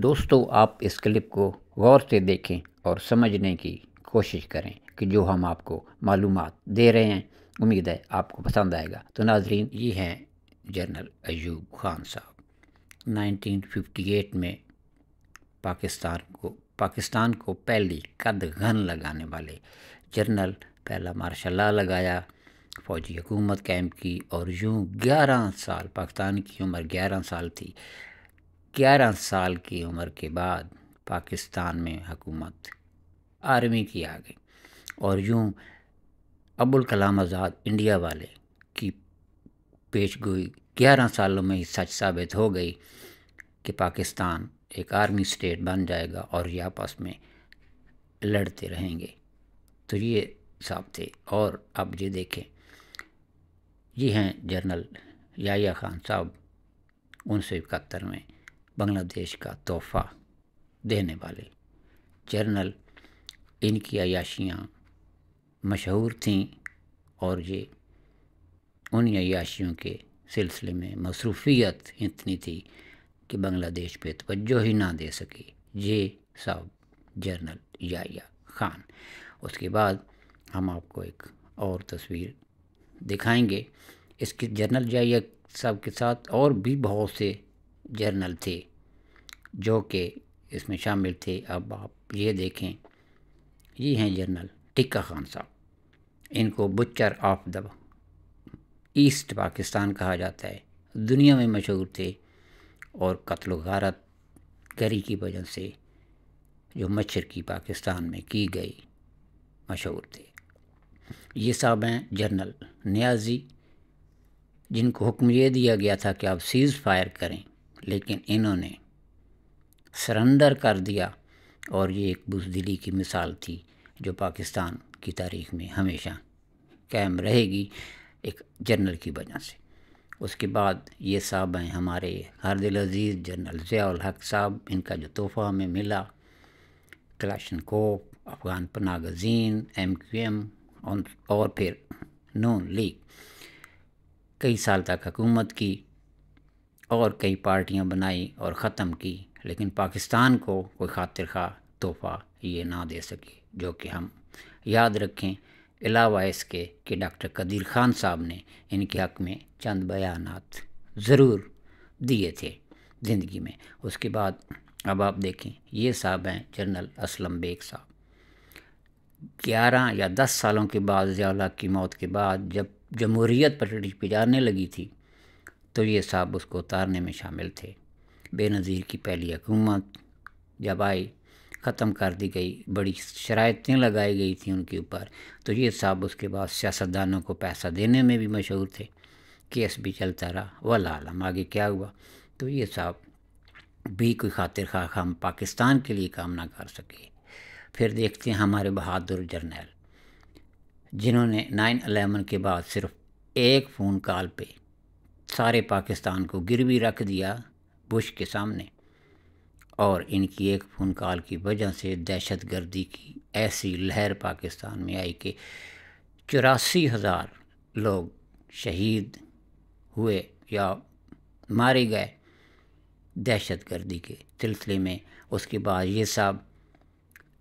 دوستو آپ اس کلپ کو غور سے دیکھیں اور سمجھنے کی کوشش کریں کہ جو ہم آپ کو معلومات دے رہے ہیں امید ہے آپ کو پسند آئے گا تو ناظرین یہ ہیں جنرل ایوب خان صاحب نائنٹین ففٹی ایٹ میں پاکستان کو پاکستان کو پہلی قد گھن لگانے والے جنرل پہلا مارشاء اللہ لگایا فوجی حکومت قائم کی اور یوں گیارہ سال پاکستان کی عمر گیارہ سال تھی گیارہ سال کی عمر کے بعد پاکستان میں حکومت آرمی کی آ گئی اور یوں ابوالکلام آزاد انڈیا والے کی گوئی گیارہ سالوں میں ہی سچ ثابت ہو گئی کہ پاکستان ایک آرمی سٹیٹ بن جائے گا اور یہ آپس میں لڑتے رہیں گے تو یہ صاحب تھے اور اب یہ دیکھیں یہ ہیں جنرل یاحیہ خان صاحب انیس سو اکہتر میں بنگلہ دیش کا تحفہ دینے والے جرنل ان کی عیاشیاں مشہور تھیں اور یہ ان عیاشیوں کے سلسلے میں مصروفیت اتنی تھی کہ بنگلہ دیش پہ توجہ ہی نہ دے سکے یہ صاحب جرنل یایا خان اس کے بعد ہم آپ کو ایک اور تصویر دکھائیں گے اس کے جرنل جائیہ صاحب کے ساتھ اور بھی بہت سے جرنل تھے جو کہ اس میں شامل تھے اب آپ یہ دیکھیں یہ جی ہیں جنرل ٹکا خان صاحب ان کو butcher of the East Pakistan کہا جاتا ہے دنیا میں مشہور تھے اور قتل و غارت گری کی وجہ سے جو مچھر کی پاکستان میں کی گئی مشہور تھے یہ صاحب ہیں جنرل نیازی جن کو حکم یہ دیا گیا تھا کہ آپ سیز فائر کریں لیکن انہوں نے سرنڈر کر دیا اور یہ ایک بزدلی کی مثال تھی جو پاکستان کی تاریخ میں ہمیشہ قائم رہے گی ایک جنرل کی وجہ سے اس کے بعد یہ صاحب ہیں ہمارے دل عزیز جنرل ضیاء الحق صاحب ان کا جو تحفہ ہمیں ملا کلاشن کوپ افغان پناہ گزین ایم کیو ایم اور پھر نون لیگ کئی سال تک حکومت کی اور کئی پارٹیاں بنائی اور ختم کی لیکن پاکستان کو کوئی خاطر خواہ تحفہ یہ نہ دے سکے جو کہ ہم یاد رکھیں علاوہ اس کے کہ ڈاکٹر قدیر خان صاحب نے ان کے حق میں چند بیانات ضرور دیے تھے زندگی میں اس کے بعد اب آپ دیکھیں یہ صاحب ہیں جنرل اسلم بیگ صاحب گیارہ یا دس سالوں کے بعد ضیالہ کی موت کے بعد جب جمہوریت پٹری جانے لگی تھی تو یہ صاحب اس کو اتارنے میں شامل تھے بے نظیر کی پہلی حکومت جب آئی ختم کر دی گئی بڑی شرائطیں لگائی گئی تھیں ان کے اوپر تو یہ صاحب اس کے بعد سیاستدانوں کو پیسہ دینے میں بھی مشہور تھے کیس بھی چلتا رہا والعالم آگے کیا ہوا تو یہ صاحب بھی کوئی خاطر خواہ ہم پاکستان کے لیے کام نہ کر سکے پھر دیکھتے ہیں ہمارے بہادر جرنیل جنہوں نے نائن الیون کے بعد صرف ایک فون کال پہ سارے پاکستان کو گروی رکھ دیا بش کے سامنے اور ان کی ایک فون کال کی وجہ سے دہشت گردی کی ایسی لہر پاکستان میں آئی کہ چوراسی ہزار لوگ شہید ہوئے یا مارے گئے دہشت گردی کے سلسلے میں اس کے بعد یہ صاحب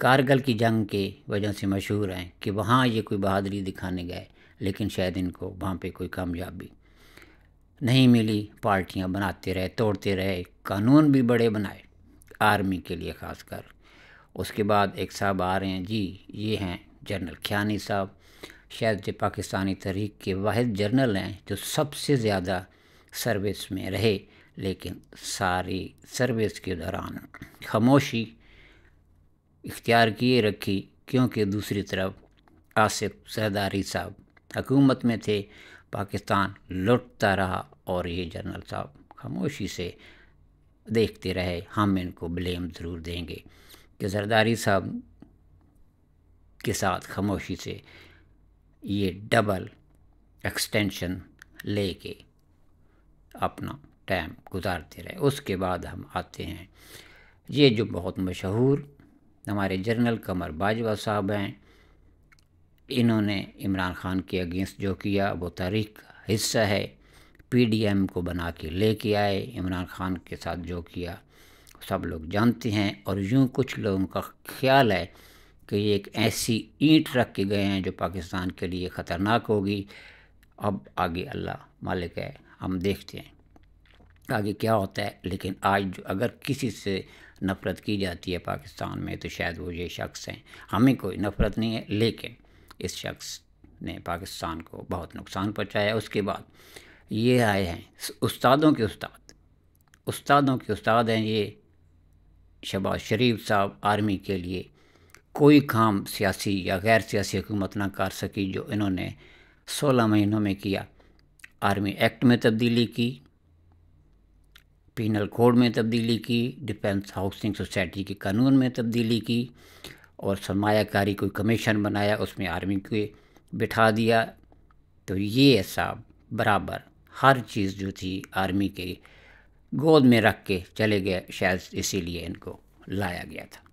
کارگل کی جنگ کے وجہ سے مشہور ہیں کہ وہاں یہ کوئی بہادری دکھانے گئے لیکن شاید ان کو وہاں پہ کوئی کامیابی نہیں ملی پارٹیاں بناتے رہے توڑتے رہے قانون بھی بڑے بنائے آرمی کے لیے خاص کر اس کے بعد ایک صاحب آ رہے ہیں جی یہ ہیں جنرل کھیانی صاحب شاید جو پاکستانی تحریک کے واحد جنرل ہیں جو سب سے زیادہ سروس میں رہے لیکن ساری سروس کے دوران خاموشی اختیار کیے رکھی کیونکہ دوسری طرف آصف سرداری صاحب حکومت میں تھے پاکستان لٹتا رہا اور یہ جنرل صاحب خاموشی سے دیکھتے رہے ہم ان کو بلیم ضرور دیں گے کہ زرداری صاحب کے ساتھ خاموشی سے یہ ڈبل ایکسٹینشن لے کے اپنا ٹائم گزارتے رہے اس کے بعد ہم آتے ہیں یہ جو بہت مشہور ہمارے جنرل قمر باجوہ صاحب ہیں انہوں نے عمران خان کے اگینسٹ جو کیا وہ تاریخ کا حصہ ہے پی ڈی ایم کو بنا کے لے کے آئے عمران خان کے ساتھ جو کیا سب لوگ جانتے ہیں اور یوں کچھ لوگوں کا خیال ہے کہ یہ ایک ایسی اینٹ رکھ کے گئے ہیں جو پاکستان کے لیے خطرناک ہوگی اب آگے اللہ مالک ہے ہم دیکھتے ہیں آگے کیا ہوتا ہے لیکن آج جو اگر کسی سے نفرت کی جاتی ہے پاکستان میں تو شاید وہ یہ شخص ہیں ہمیں کوئی نفرت نہیں ہے لیکن اس شخص نے پاکستان کو بہت نقصان پہنچایا اس کے بعد یہ آئے ہیں استادوں کے استاد استادوں کے استاد ہیں یہ شباز شریف صاحب آرمی کے لیے کوئی کام سیاسی یا غیر سیاسی حکومت نہ کر سکی جو انہوں نے سولہ مہینوں میں کیا آرمی ایکٹ میں تبدیلی کی پینل کوڈ میں تبدیلی کی ڈیفینس ہاؤسنگ سوسائٹی کے قانون میں تبدیلی کی اور سرمایہ کاری کوئی کمیشن بنایا اس میں آرمی کو بٹھا دیا تو یہ ایسا برابر ہر چیز جو تھی آرمی کے گود میں رکھ کے چلے گئے شاید اسی لیے ان کو لایا گیا تھا